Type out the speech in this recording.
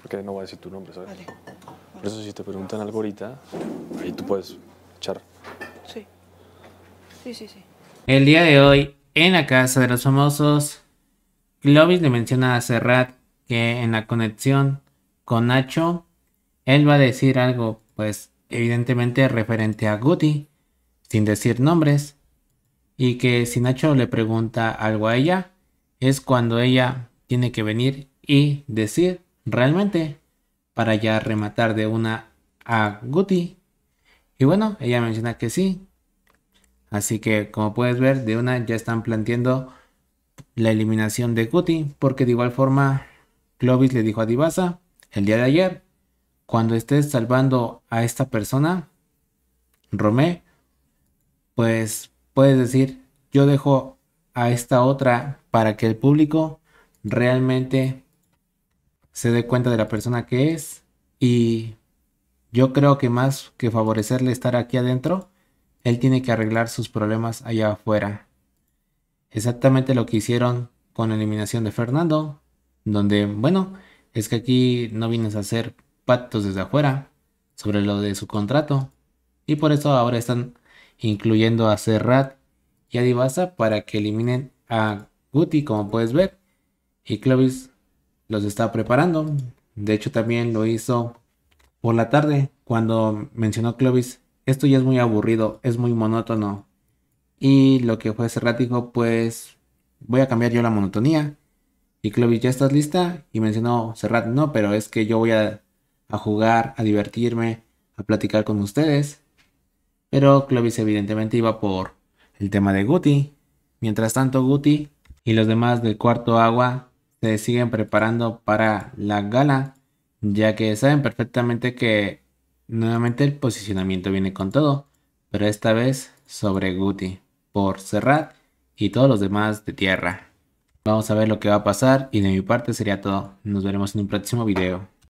porque no voy a decir tu nombre, ¿sabes? Vale. Por eso si te preguntan algo ahorita, ahí tú puedes echar. Sí. Sí, sí, sí. El día de hoy, en la casa de los famosos, Clovis le menciona a Serrat que en la conexión con Nacho, él va a decir algo, pues evidentemente referente a Guti, sin decir nombres, y que si Nacho le pregunta algo a ella, es cuando ella tiene que venir y decir realmente para ya rematar de una a Guti. Y bueno, ella menciona que sí. Así que como puedes ver, de una ya están planteando la eliminación de Guti, porque de igual forma Clovis le dijo a Divasa el día de ayer, cuando estés salvando a esta persona, Romé, pues puedes decir, yo dejo a esta otra para que el público realmente se dé cuenta de la persona que es y yo creo que más que favorecerle estar aquí adentro, él tiene que arreglar sus problemas allá afuera. Exactamente lo que hicieron con la eliminación de Fernando, donde, bueno, es que aquí no vienes a hacer pactos desde afuera sobre lo de su contrato, y por eso ahora están incluyendo a Serrat y a Divasa para que eliminen a Guti, como puedes ver, y Clovis los estaba preparando. De hecho, también lo hizo por la tarde, cuando mencionó Clovis, esto ya es muy aburrido, es muy monótono. Y lo que fue Serrat dijo, pues voy a cambiar yo la monotonía. Y Clovis, ¿ya estás lista? Y mencionó Serrat, no, pero es que yo voy a, a jugar, a divertirme, a platicar con ustedes. Pero Clovis evidentemente iba por el tema de Guti. Mientras tanto, Guti y los demás del cuarto agua se siguen preparando para la gala, ya que saben perfectamente que nuevamente el posicionamiento viene con todo, pero esta vez sobre Guti, por Serrat y todos los demás de tierra. Vamos a ver lo que va a pasar y de mi parte sería todo. Nos veremos en un próximo video.